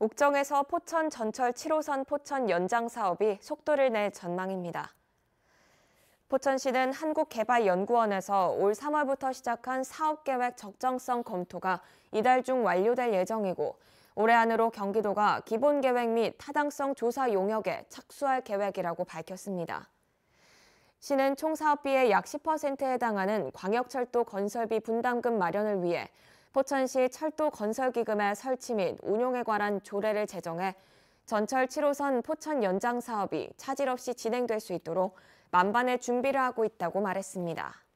옥정에서 포천 전철 7호선 포천 연장 사업이 속도를 낼 전망입니다. 포천시는 한국개발연구원에서 올 3월부터 시작한 사업계획 적정성 검토가 이달 중 완료될 예정이고 올해 안으로 경기도가 기본계획 및 타당성 조사 용역에 착수할 계획이라고 밝혔습니다. 시는 총 사업비의 약 10%에 해당하는 광역철도 건설비 분담금 마련을 위해 포천시 철도 건설기금의 설치 및 운용에 관한 조례를 제정해 전철 7호선 포천 연장 사업이 차질 없이 진행될 수 있도록 만반의 준비를 하고 있다고 말했습니다.